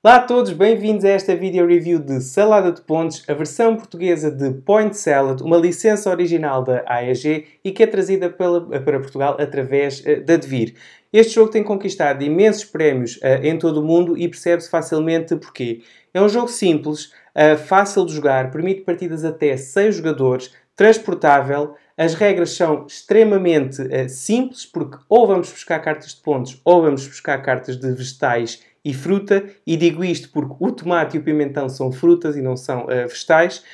Olá a todos, bem-vindos a esta video review de Salada de Pontes, a versão portuguesa de Point Salad, uma licença original da AEG e que é trazida pela, para Portugal através da eh, Devir. Este jogo tem conquistado imensos prémios uh, em todo o mundo e percebe-se facilmente porquê. É um jogo simples, uh, fácil de jogar, permite partidas até 6 jogadores, transportável, as regras são extremamente uh, simples, porque ou vamos buscar cartas de pontos ou vamos buscar cartas de vegetais e fruta, e digo isto porque o tomate e o pimentão são frutas e não são uh, vegetais, uh,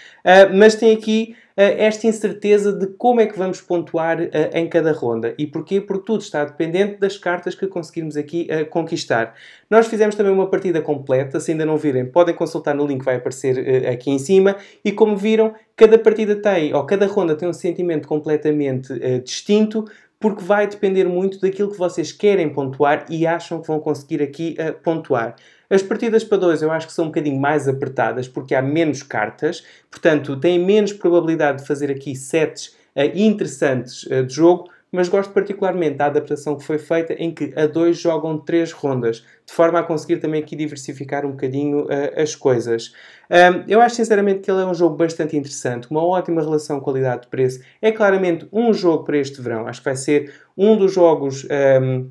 mas tem aqui uh, esta incerteza de como é que vamos pontuar em cada ronda. E porquê? Porque tudo está dependente das cartas que conseguirmos aqui conquistar. Nós fizemos também uma partida completa, se ainda não virem, podem consultar no link que vai aparecer aqui em cima, e como viram, cada partida tem, ou cada ronda tem um sentimento completamente distinto, porque vai depender muito daquilo que vocês querem pontuar e acham que vão conseguir aqui uh, pontuar. As partidas para dois eu acho que são um bocadinho mais apertadas porque há menos cartas, portanto, têm menos probabilidade de fazer aqui sets uh, interessantes uh, de jogo, mas gosto particularmente da adaptação que foi feita em que a dois jogam três rondas, de forma a conseguir também aqui diversificar um bocadinho uh, as coisas. Um, eu acho sinceramente que ele é um jogo bastante interessante, uma ótima relação qualidade-preço. É claramente um jogo para este verão. Acho que vai ser um dos jogos. Um,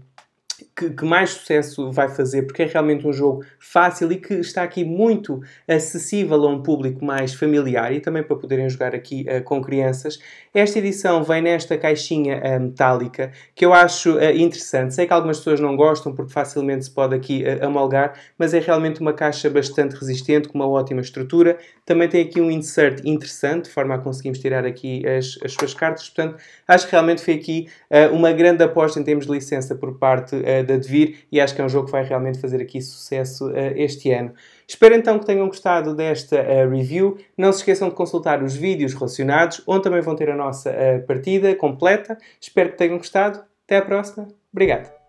que, que, mais sucesso vai fazer, porque é realmente um jogo fácil e que está aqui muito acessível a um público mais familiar e também para poderem jogar aqui uh, com crianças. Esta edição vem nesta caixinha uh, metálica que eu acho uh, interessante. Sei que algumas pessoas não gostam porque facilmente se pode aqui amolgar, mas é realmente uma caixa bastante resistente, com uma ótima estrutura. Também tem aqui um insert interessante, de forma a conseguirmos tirar aqui as, as suas cartas. Portanto, acho que realmente foi aqui uma grande aposta em termos de licença por parte de advir e acho que é um jogo que vai realmente fazer aqui sucesso uh, este ano. Espero então que tenham gostado desta uh, review. Não se esqueçam de consultar os vídeos relacionados, onde também vão ter a nossa eh, partida completa. Espero que tenham gostado. Até à próxima. Obrigado.